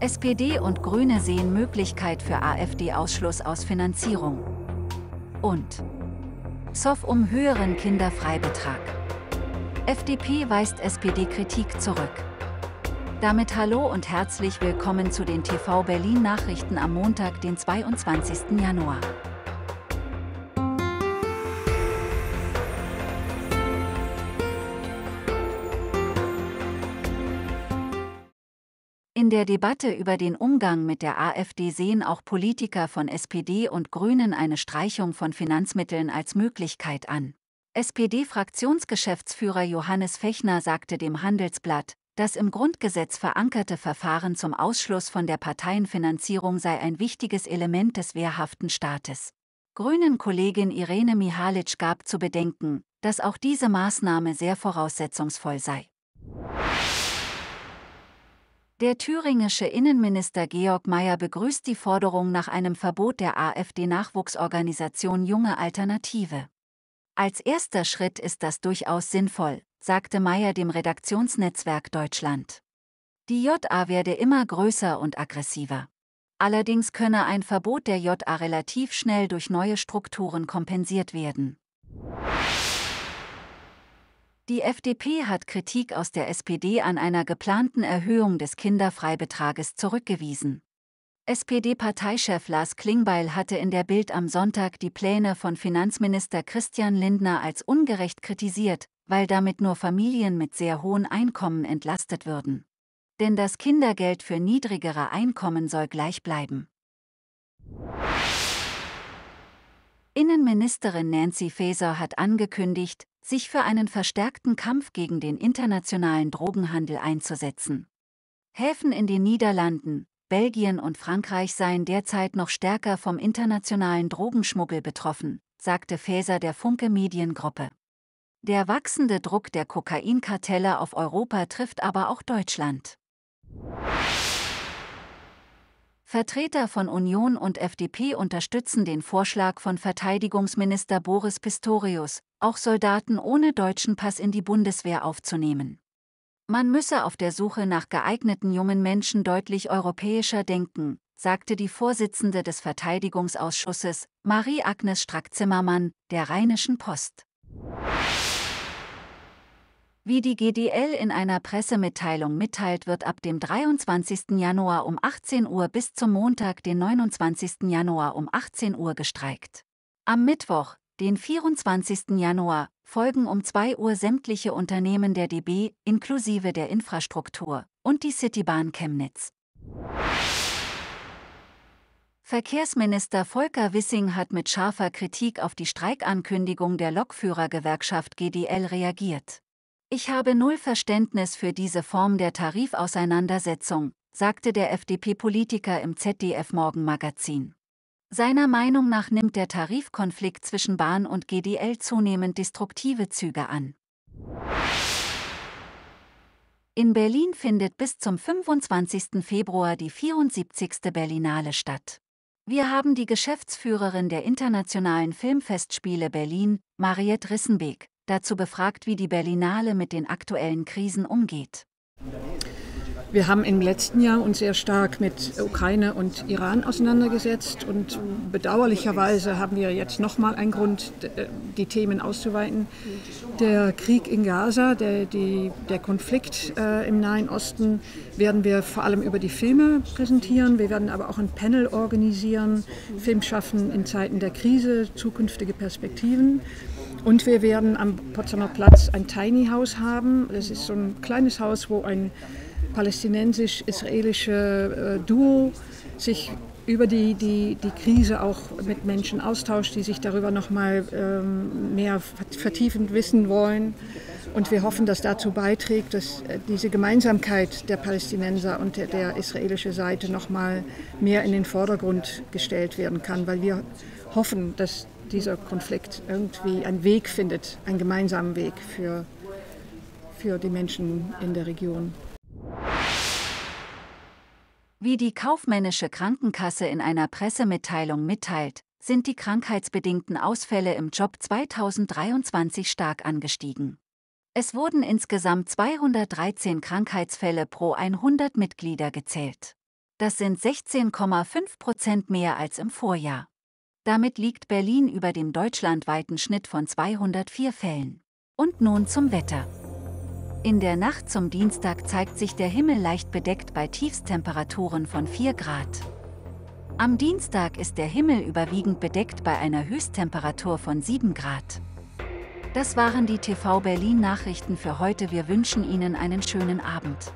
SPD und Grüne sehen Möglichkeit für AfD-Ausschluss aus Finanzierung. Und SOF um höheren Kinderfreibetrag. FDP weist SPD-Kritik zurück. Damit hallo und herzlich willkommen zu den TV Berlin Nachrichten am Montag, den 22. Januar. In der Debatte über den Umgang mit der AfD sehen auch Politiker von SPD und Grünen eine Streichung von Finanzmitteln als Möglichkeit an. SPD-Fraktionsgeschäftsführer Johannes Fechner sagte dem Handelsblatt, das im Grundgesetz verankerte Verfahren zum Ausschluss von der Parteienfinanzierung sei ein wichtiges Element des wehrhaften Staates. Grünen-Kollegin Irene Mihalic gab zu bedenken, dass auch diese Maßnahme sehr voraussetzungsvoll sei. Der thüringische Innenminister Georg Mayer begrüßt die Forderung nach einem Verbot der AfD-Nachwuchsorganisation Junge Alternative. Als erster Schritt ist das durchaus sinnvoll, sagte Mayer dem Redaktionsnetzwerk Deutschland. Die JA werde immer größer und aggressiver. Allerdings könne ein Verbot der JA relativ schnell durch neue Strukturen kompensiert werden. Die FDP hat Kritik aus der SPD an einer geplanten Erhöhung des Kinderfreibetrages zurückgewiesen. SPD-Parteichef Lars Klingbeil hatte in der Bild am Sonntag die Pläne von Finanzminister Christian Lindner als ungerecht kritisiert, weil damit nur Familien mit sehr hohen Einkommen entlastet würden. Denn das Kindergeld für niedrigere Einkommen soll gleich bleiben. Innenministerin Nancy Faeser hat angekündigt, sich für einen verstärkten Kampf gegen den internationalen Drogenhandel einzusetzen. Häfen in den Niederlanden, Belgien und Frankreich seien derzeit noch stärker vom internationalen Drogenschmuggel betroffen, sagte Faeser der Funke Mediengruppe. Der wachsende Druck der Kokainkartelle auf Europa trifft aber auch Deutschland. Vertreter von Union und FDP unterstützen den Vorschlag von Verteidigungsminister Boris Pistorius, auch Soldaten ohne deutschen Pass in die Bundeswehr aufzunehmen. Man müsse auf der Suche nach geeigneten jungen Menschen deutlich europäischer denken, sagte die Vorsitzende des Verteidigungsausschusses, Marie-Agnes Strack-Zimmermann, der Rheinischen Post. Wie die GDL in einer Pressemitteilung mitteilt, wird ab dem 23. Januar um 18 Uhr bis zum Montag, den 29. Januar um 18 Uhr gestreikt. Am Mittwoch, den 24. Januar, folgen um 2 Uhr sämtliche Unternehmen der DB, inklusive der Infrastruktur, und die Citybahn Chemnitz. Verkehrsminister Volker Wissing hat mit scharfer Kritik auf die Streikankündigung der Lokführergewerkschaft GDL reagiert. Ich habe null Verständnis für diese Form der Tarifauseinandersetzung, sagte der FDP-Politiker im ZDF-Morgenmagazin. Seiner Meinung nach nimmt der Tarifkonflikt zwischen Bahn und GDL zunehmend destruktive Züge an. In Berlin findet bis zum 25. Februar die 74. Berlinale statt. Wir haben die Geschäftsführerin der Internationalen Filmfestspiele Berlin, Mariette Rissenbeek, dazu befragt, wie die Berlinale mit den aktuellen Krisen umgeht. Wir haben im letzten Jahr uns sehr stark mit Ukraine und Iran auseinandergesetzt und bedauerlicherweise haben wir jetzt nochmal einen Grund, äh, die Themen auszuweiten. Der Krieg in Gaza, der, die, der Konflikt äh, im Nahen Osten werden wir vor allem über die Filme präsentieren. Wir werden aber auch ein Panel organisieren, Film schaffen in Zeiten der Krise, zukünftige Perspektiven. Und wir werden am Potsdamer Platz ein Tiny House haben. Das ist so ein kleines Haus, wo ein palästinensisch-israelische äh, Duo sich über die, die, die Krise auch mit Menschen austauscht, die sich darüber nochmal ähm, mehr vertiefend wissen wollen. Und wir hoffen, dass dazu beiträgt, dass äh, diese Gemeinsamkeit der Palästinenser und der, der israelischen Seite noch mal mehr in den Vordergrund gestellt werden kann, weil wir hoffen, dass dieser Konflikt irgendwie einen Weg findet, einen gemeinsamen Weg für, für die Menschen in der Region. Wie die kaufmännische Krankenkasse in einer Pressemitteilung mitteilt, sind die krankheitsbedingten Ausfälle im Job 2023 stark angestiegen. Es wurden insgesamt 213 Krankheitsfälle pro 100 Mitglieder gezählt. Das sind 16,5 Prozent mehr als im Vorjahr. Damit liegt Berlin über dem deutschlandweiten Schnitt von 204 Fällen. Und nun zum Wetter. In der Nacht zum Dienstag zeigt sich der Himmel leicht bedeckt bei Tiefstemperaturen von 4 Grad. Am Dienstag ist der Himmel überwiegend bedeckt bei einer Höchsttemperatur von 7 Grad. Das waren die TV Berlin Nachrichten für heute. Wir wünschen Ihnen einen schönen Abend.